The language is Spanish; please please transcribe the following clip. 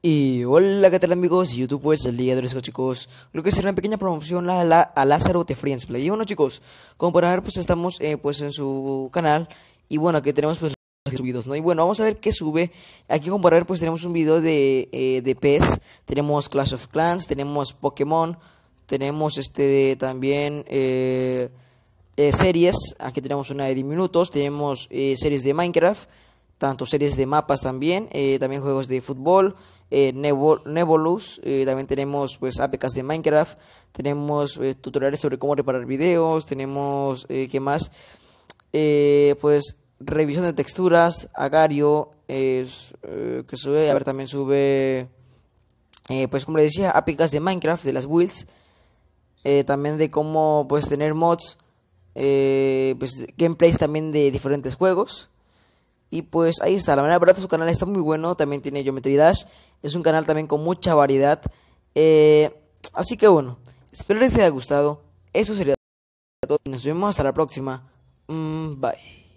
Y hola, ¿qué tal amigos? YouTube pues el día de hoy, chicos, creo que será una pequeña promoción a, la, Lázaro de Friends Play. Y bueno, chicos, como para ver, pues estamos eh, pues en su canal y bueno, aquí tenemos pues los subidos, ¿no? Y bueno, vamos a ver qué sube. Aquí como para ver, pues tenemos un video de, eh, PES, tenemos Clash of Clans, tenemos Pokémon, tenemos este también eh, series, aquí tenemos una de 10 minutos, tenemos series de Minecraft, tanto series de mapas también, también juegos de fútbol. Eh, eh, también tenemos pues APKs de Minecraft, tenemos eh, tutoriales sobre cómo reparar videos, tenemos eh, qué más, pues revisión de texturas, Agario, que sube, a ver también sube, pues como le decía, APKs de Minecraft, de las builds, también de cómo pues tener mods, pues gameplays también de diferentes juegos. Y pues ahí está, la verdad su canal está muy bueno, también tiene Geometry Dash, es un canal también con mucha variedad. Eh, así que bueno, espero les haya gustado, eso sería todo. Nos vemos hasta la próxima. Mm, bye.